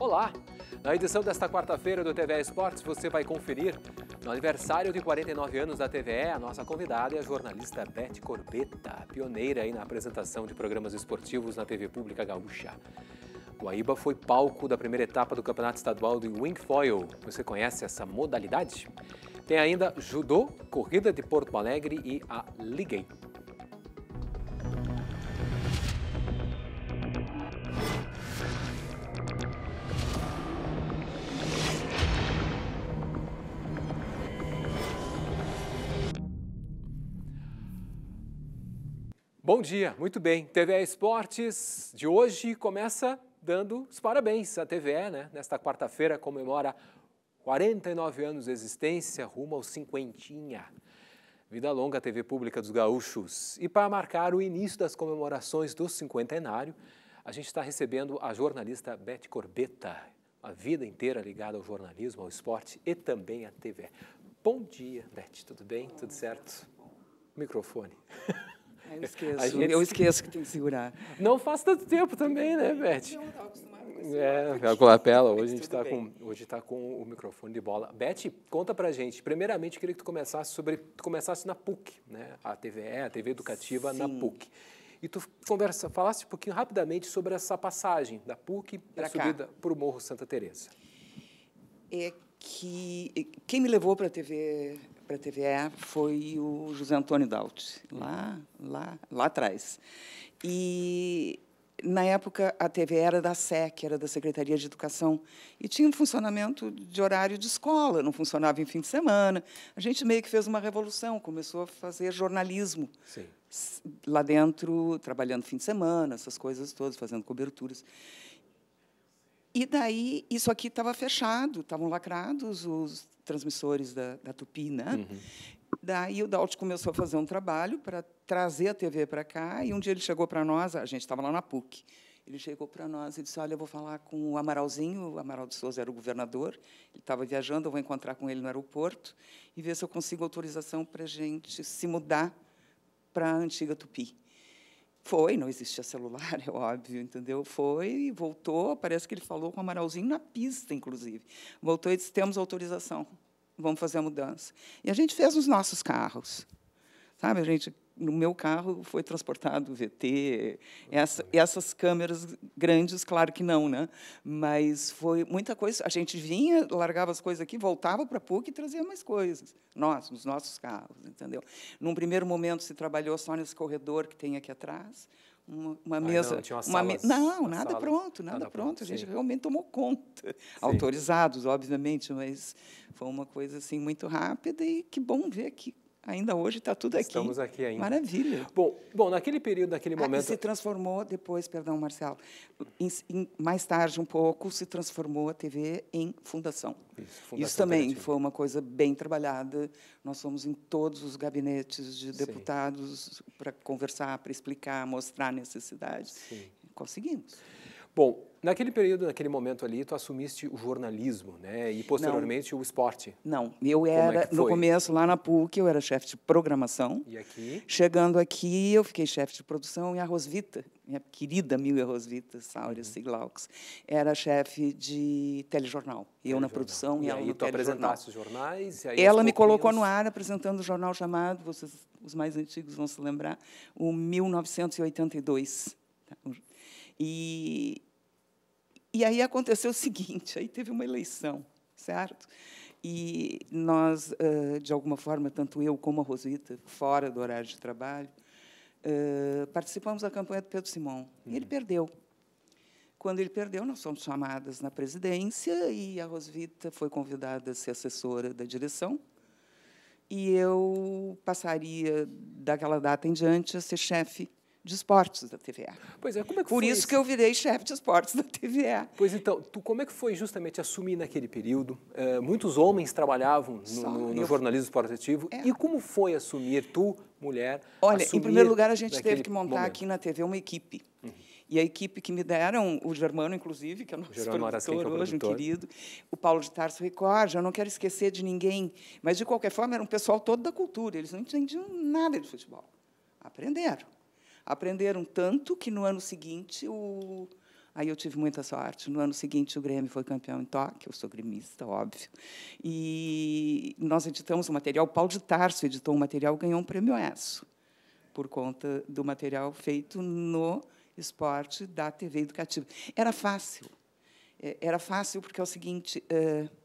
Olá! Na edição desta quarta-feira do TVE Esportes, você vai conferir. No aniversário de 49 anos da TVE, a nossa convidada é a jornalista Beth Corbetta, pioneira aí na apresentação de programas esportivos na TV Pública Gaúcha. Guaíba foi palco da primeira etapa do Campeonato Estadual de Foil. Você conhece essa modalidade? Tem ainda judô, corrida de Porto Alegre e a Ligue Bom dia, muito bem. TVE Esportes de hoje começa dando os parabéns à TVE, né? Nesta quarta-feira comemora 49 anos de existência, rumo ao cinquentinha. Vida longa TV Pública dos Gaúchos. E para marcar o início das comemorações do cinquentenário, a gente está recebendo a jornalista Beth Corbetta, a vida inteira ligada ao jornalismo, ao esporte e também à TVE. Bom dia, Beth, tudo bem? Tudo certo? Microfone. Eu esqueço, gente... eu esqueço que tem que segurar. Não faz tanto tempo também, né, Beth? Não, estava acostumada com É, com lapela. Hoje a gente está com, hoje tá com o microfone de bola. Beth, conta pra gente. Primeiramente, queria que tu começasse sobre. Tu começasse na PUC, né? A TVE, a TV Educativa Sim. na PUC. E tu conversa, falasse um pouquinho rapidamente sobre essa passagem da PUC para a subida para o Morro Santa Teresa. É que quem me levou para a TV para a TVA foi o José Antônio Daut, lá, lá, lá atrás. E na época a TV era da SEC, era da Secretaria de Educação, e tinha um funcionamento de horário de escola, não funcionava em fim de semana. A gente meio que fez uma revolução, começou a fazer jornalismo Sim. lá dentro, trabalhando fim de semana, essas coisas todas, fazendo coberturas. E daí, isso aqui estava fechado, estavam lacrados os transmissores da, da Tupi, né? Uhum. Daí o Dalt começou a fazer um trabalho para trazer a TV para cá, e um dia ele chegou para nós, a gente estava lá na PUC, ele chegou para nós e disse, olha, eu vou falar com o Amaralzinho, o Amaral de Souza era o governador, ele estava viajando, eu vou encontrar com ele no aeroporto e ver se eu consigo autorização para a gente se mudar para a antiga Tupi. Foi, não existia celular, é óbvio, entendeu? Foi e voltou. Parece que ele falou com o Amaralzinho na pista, inclusive. Voltou e disse: temos autorização, vamos fazer a mudança. E a gente fez nos nossos carros. Sabe, a gente no meu carro foi transportado VT, essa, essas câmeras grandes, claro que não, né? Mas foi muita coisa. A gente vinha, largava as coisas aqui, voltava para PUC e trazia mais coisas. Nós, nos nossos carros, entendeu? Num primeiro momento se trabalhou só nesse corredor que tem aqui atrás, uma, uma ah, mesa. Não, não nada sala, pronto, ah, nada, tá nada pronto. A gente realmente tomou conta. Sim. Autorizados, obviamente, mas foi uma coisa assim muito rápida e que bom ver que ainda hoje está tudo aqui. Estamos aqui ainda. Maravilha. Bom, bom naquele período, naquele ah, momento. Ah, se transformou depois, perdão, Marcelo, em, em, mais tarde um pouco, se transformou a TV em fundação. Isso, fundação Isso também foi uma coisa bem trabalhada. Nós fomos em todos os gabinetes de deputados para conversar, para explicar, mostrar necessidades. Sim. Conseguimos. Bom, Naquele período, naquele momento ali, tu assumiste o jornalismo, né? E posteriormente não. o esporte. Não, eu é era é no começo lá na PUC, eu era chefe de programação. E aqui? Chegando aqui, eu fiquei chefe de produção e a Rosvita, minha querida amiga Rosvita Sauria uhum. Siglaux, era chefe de telejornal. Eu telejornal. na produção e, e ela no tu telejornal. os jornais? ela me colocou no ar apresentando um jornal chamado, vocês, os mais antigos vão se lembrar, o 1982. E e aí aconteceu o seguinte, aí teve uma eleição, certo? E nós, de alguma forma, tanto eu como a Rosita, fora do horário de trabalho, participamos da campanha do Pedro Simão. E ele uhum. perdeu. Quando ele perdeu, nós fomos chamadas na presidência e a Rosita foi convidada a ser assessora da direção. E eu passaria, daquela data em diante, a ser chefe de esportes da TVA. Pois é, como é que Por foi isso, isso que eu virei chefe de esportes da TVA. Pois então, tu, como é que foi justamente assumir naquele período? É, muitos homens trabalhavam no, Só, no, no eu... jornalismo esportivo. É. E como foi assumir tu, mulher? Olha, em primeiro lugar, a gente teve que montar momento. aqui na TV uma equipe. Uhum. E a equipe que me deram, o Germano, inclusive, que é o nosso o produtor, que é o produtor um querido, o Paulo de Tarso Record, eu não quero esquecer de ninguém, mas, de qualquer forma, era um pessoal todo da cultura, eles não entendiam nada de futebol. Aprenderam. Aprenderam tanto que no ano seguinte o Aí eu tive muita sorte. No ano seguinte, o Grêmio foi campeão em Tóquio, eu sou gremista, óbvio. E nós editamos o um material, o Paulo de Tarso editou o um material, ganhou um prêmio ESSO, por conta do material feito no esporte da TV educativa. Era fácil. É, era fácil porque é o seguinte... Uh,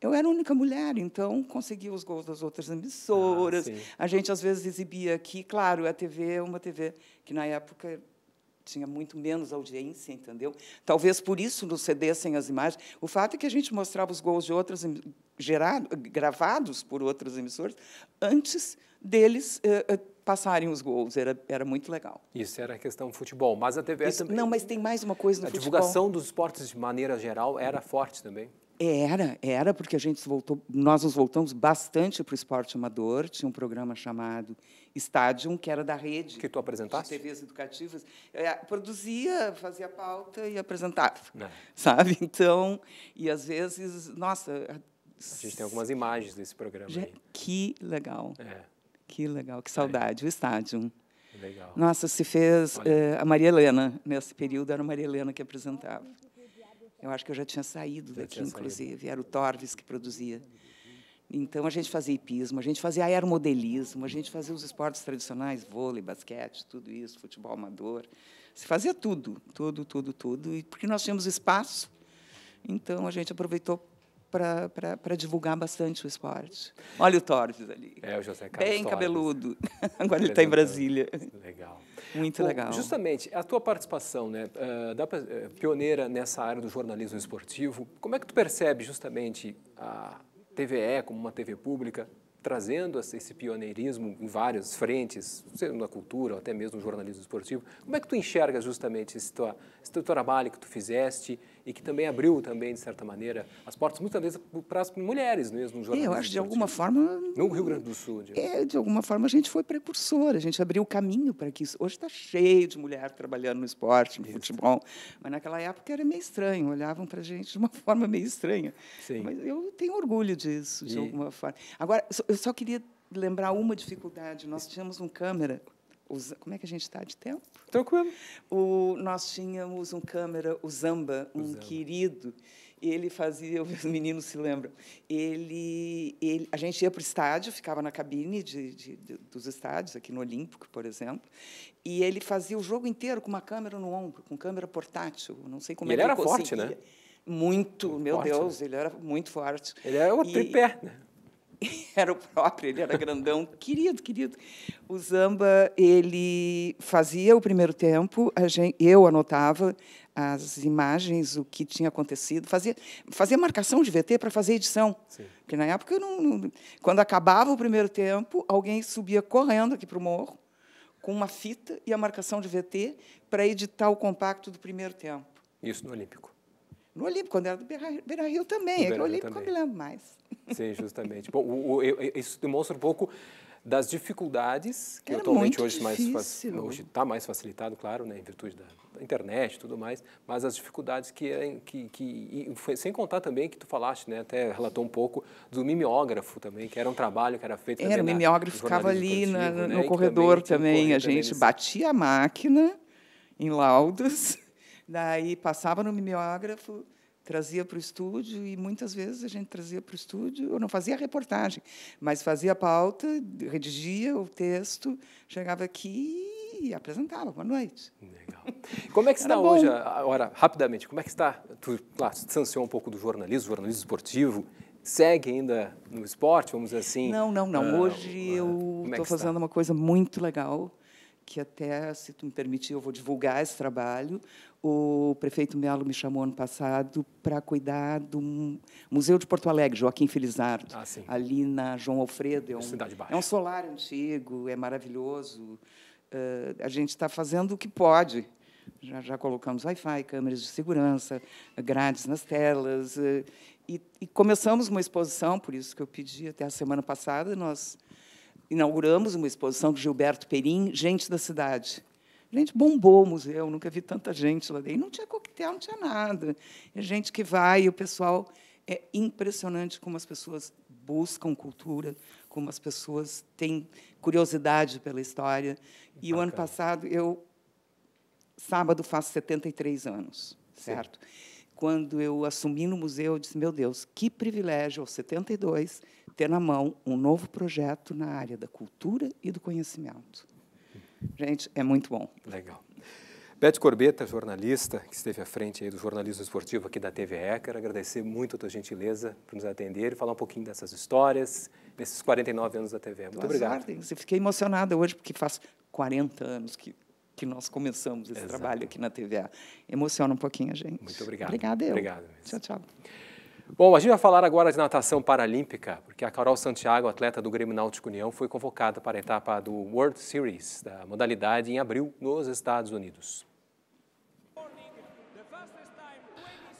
eu era a única mulher, então conseguia os gols das outras emissoras. Ah, a gente às vezes exibia aqui, claro, a TV, é uma TV que na época tinha muito menos audiência, entendeu? Talvez por isso nos cedessem as imagens. O fato é que a gente mostrava os gols de outras gerado, gravados por outras emissoras antes deles eh, eh, passarem os gols. Era, era muito legal. Isso era a questão do futebol, mas a TV isso, também. Não, mas tem mais uma coisa no a futebol. A divulgação dos esportes de maneira geral era forte também. Era, era, porque a gente voltou, nós nos voltamos bastante para o esporte amador. Tinha um programa chamado Estádio, que era da rede. Que tu apresentaste? De TVs educativas. É, produzia, fazia pauta e apresentava. É. Sabe? Então, e às vezes, nossa. A gente tem algumas imagens desse programa. Já, aí. Que legal. É. Que legal, que é. saudade. O estádio. Legal. Nossa, se fez. Eh, a Maria Helena, nesse período, era a Maria Helena que apresentava. Eu acho que eu já tinha saído já daqui, tinha inclusive. Saído. Era o Torres que produzia. Então, a gente fazia hipismo, a gente fazia aeromodelismo, a gente fazia os esportes tradicionais, vôlei, basquete, tudo isso, futebol amador. Se fazia tudo, tudo, tudo, tudo. E porque nós tínhamos espaço, então a gente aproveitou para divulgar bastante o esporte. Olha o Torres ali. É, o José Carlos Bem Torres. cabeludo. Agora ele está em Brasília. Legal. Muito Bom, legal. Justamente, a tua participação, né, ah, eh, pioneira nessa área do jornalismo esportivo, como é que tu percebe justamente a TVE como uma TV pública trazendo esse pioneirismo em várias frentes, seja na cultura ou até mesmo no jornalismo esportivo. Como é que tu enxergas justamente esse, tua, esse teu trabalho que tu fizeste e que também abriu também, de certa maneira, as portas muitas vezes para as mulheres mesmo no jornalismo Eu acho que de alguma forma... No Rio Grande do Sul. É, de alguma forma a gente foi precursor, a gente abriu o caminho para que isso... Hoje está cheio de mulher trabalhando no esporte, no isso. futebol, mas naquela época era meio estranho, olhavam para a gente de uma forma meio estranha. Sim. Mas eu tenho orgulho disso, de e... alguma forma. Agora, eu só queria lembrar uma dificuldade. Nós tínhamos um câmera. Como é que a gente está de tempo? Tranquilo. O, nós tínhamos um câmera, o Zamba, um o Zamba. querido. Ele fazia, os meninos se lembram. Ele, ele a gente ia para o estádio, ficava na cabine de, de, de, dos estádios, aqui no Olímpico, por exemplo, e ele fazia o jogo inteiro com uma câmera no ombro, com câmera portátil. Não sei como e é ele, ele era conseguia. forte, né? Muito, muito meu forte, Deus, né? ele era muito forte. Ele era o tripé, né? era o próprio, ele era grandão, querido, querido. O Zamba, ele fazia o primeiro tempo, gente, eu anotava as imagens, o que tinha acontecido, fazia, fazia marcação de VT para fazer edição. Sim. Porque na época, eu não, não, quando acabava o primeiro tempo, alguém subia correndo aqui para o morro com uma fita e a marcação de VT para editar o compacto do primeiro tempo. Isso no Olímpico. No Olímpico, quando era do Beira Rio também. É que no Olímpico também. eu me lembro mais. Sim, justamente. Bom, o, o, isso demonstra um pouco das dificuldades que era atualmente hoje está mais facilitado, claro, né, em virtude da internet e tudo mais, mas as dificuldades que, é, que, que foi, sem contar também que tu falaste, né, até relatou um pouco do mimeógrafo também, que era um trabalho que era feito. Era, o mimeógrafo ficava ali na, né, no corredor também, também a gente batia a máquina em laudos Daí passava no mimeógrafo, trazia para o estúdio e muitas vezes a gente trazia para o estúdio. ou não fazia reportagem, mas fazia pauta, redigia o texto, chegava aqui e apresentava. Boa noite. Legal. Como é que está hoje, agora, rapidamente, como é que está? Tu claro, distanciou um pouco do jornalismo, jornalismo esportivo. Segue ainda no esporte, vamos dizer assim? Não, não, não. Ah, hoje ah, eu estou é fazendo uma coisa muito legal que até, se tu me permitir, eu vou divulgar esse trabalho. O prefeito Melo me chamou ano passado para cuidar do Museu de Porto Alegre, Joaquim Felizardo, ah, ali na João Alfredo. É um, é um solar antigo, é maravilhoso. Uh, a gente está fazendo o que pode. Já, já colocamos Wi-Fi, câmeras de segurança, grades nas telas. Uh, e, e começamos uma exposição, por isso que eu pedi até a semana passada, nós inauguramos uma exposição de Gilberto Perim, Gente da Cidade. Gente, bombou o museu, nunca vi tanta gente lá dentro. Não tinha coquetel, não tinha nada. É gente que vai e o pessoal. É impressionante como as pessoas buscam cultura, como as pessoas têm curiosidade pela história. e bacana. o ano passado, eu, sábado, faço 73 anos, certo? Sim quando eu assumi no museu, eu disse: meu Deus, que privilégio, aos 72, ter na mão um novo projeto na área da cultura e do conhecimento. Gente, é muito bom. Legal. Beth Corbetta, jornalista, que esteve à frente do jornalismo esportivo aqui da TVE, quero agradecer muito a tua gentileza por nos atender e falar um pouquinho dessas histórias, desses 49 anos da TVE. Muito Boas obrigado. Ordens. Eu fiquei emocionada hoje, porque faz 40 anos que que nós começamos esse Exato. trabalho aqui na TVA. Emociona um pouquinho a gente. Muito obrigado. Obrigada eu. Obrigado. Tchau, tchau. Bom, a gente vai falar agora de natação paralímpica, porque a Carol Santiago, atleta do Grêmio Náutico União, foi convocada para a etapa do World Series, da modalidade, em abril, nos Estados Unidos.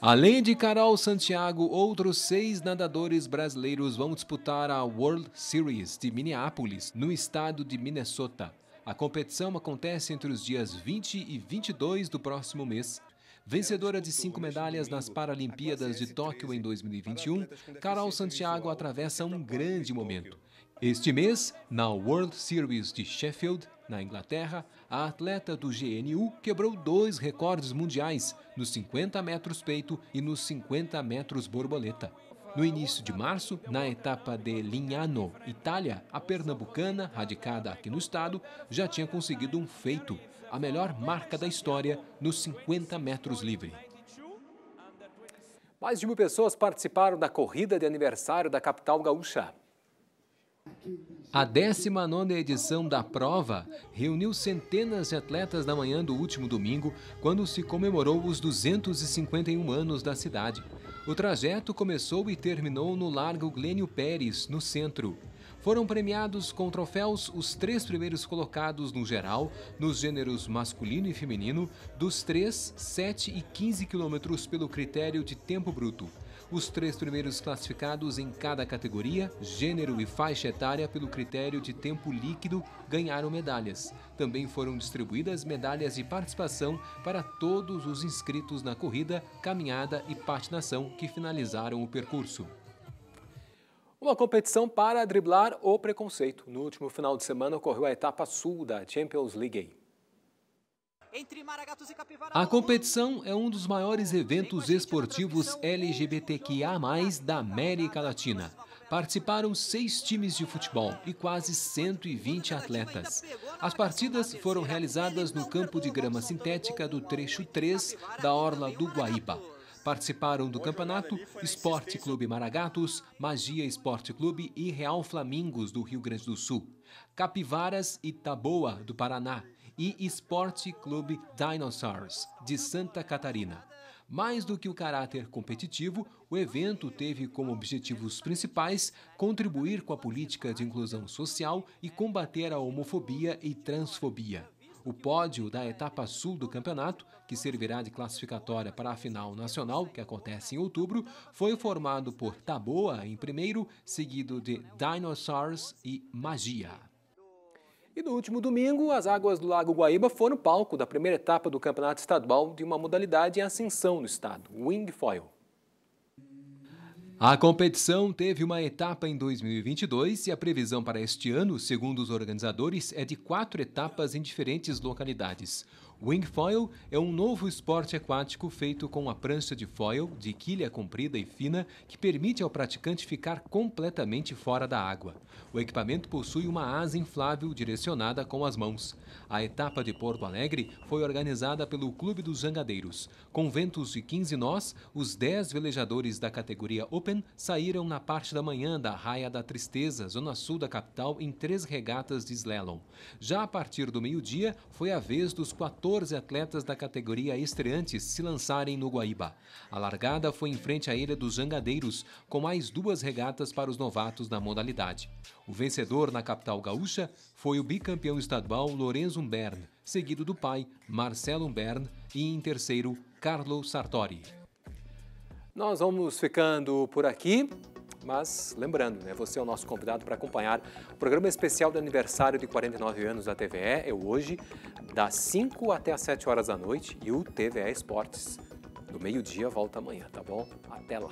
Além de Carol Santiago, outros seis nadadores brasileiros vão disputar a World Series de Minneapolis, no estado de Minnesota. A competição acontece entre os dias 20 e 22 do próximo mês. Vencedora de cinco medalhas nas Paralimpíadas de Tóquio em 2021, Carol Santiago atravessa um grande momento. Este mês, na World Series de Sheffield, na Inglaterra, a atleta do GNU quebrou dois recordes mundiais, nos 50 metros peito e nos 50 metros borboleta. No início de março, na etapa de Lignano, Itália, a pernambucana, radicada aqui no estado, já tinha conseguido um feito, a melhor marca da história nos 50 metros livre. Mais de mil pessoas participaram da corrida de aniversário da capital gaúcha. A 19 edição da prova reuniu centenas de atletas na manhã do último domingo, quando se comemorou os 251 anos da cidade. O trajeto começou e terminou no Largo Glênio Pérez, no centro. Foram premiados com troféus os três primeiros colocados no geral, nos gêneros masculino e feminino, dos 3, 7 e 15 quilômetros pelo critério de tempo bruto os três primeiros classificados em cada categoria, gênero e faixa etária, pelo critério de tempo líquido, ganharam medalhas. Também foram distribuídas medalhas de participação para todos os inscritos na corrida, caminhada e patinação que finalizaram o percurso. Uma competição para driblar o preconceito. No último final de semana ocorreu a etapa sul da Champions League. A competição é um dos maiores eventos esportivos LGBTQIA+, da América Latina. Participaram seis times de futebol e quase 120 atletas. As partidas foram realizadas no campo de grama sintética do trecho 3 é da Orla do Guaíba. Participaram do campeonato Esporte Clube Maragatos, Magia Esporte Clube e Real Flamingos do Rio Grande do Sul, Capivaras e Taboa do Paraná, e Esporte Clube Dinosaurs, de Santa Catarina. Mais do que o caráter competitivo, o evento teve como objetivos principais contribuir com a política de inclusão social e combater a homofobia e transfobia. O pódio da etapa sul do campeonato, que servirá de classificatória para a final nacional, que acontece em outubro, foi formado por Taboa em primeiro, seguido de Dinosaurs e Magia. E no último domingo, as águas do Lago Guaíba foram palco da primeira etapa do Campeonato Estadual de uma modalidade em ascensão no estado, wing foil. A competição teve uma etapa em 2022 e a previsão para este ano, segundo os organizadores, é de quatro etapas em diferentes localidades. Wingfoil é um novo esporte aquático feito com a prancha de foil de quilha comprida e fina que permite ao praticante ficar completamente fora da água. O equipamento possui uma asa inflável direcionada com as mãos. A etapa de Porto Alegre foi organizada pelo Clube dos Jangadeiros. Com ventos de 15 nós, os 10 velejadores da categoria Open saíram na parte da manhã da Raia da Tristeza, zona sul da capital, em três regatas de slalom. Já a partir do meio-dia, foi a vez dos 14 14 atletas da categoria estreantes se lançarem no Guaíba. A largada foi em frente à Ilha dos Jangadeiros, com mais duas regatas para os novatos na modalidade. O vencedor na capital gaúcha foi o bicampeão estadual Lorenzo Bern, seguido do pai Marcelo Bern e, em terceiro, Carlo Sartori. Nós vamos ficando por aqui. Mas lembrando, né, você é o nosso convidado para acompanhar o programa especial de aniversário de 49 anos da TVE, é hoje, das 5 até as 7 horas da noite e o TVA Esportes do meio-dia volta amanhã, tá bom? Até lá.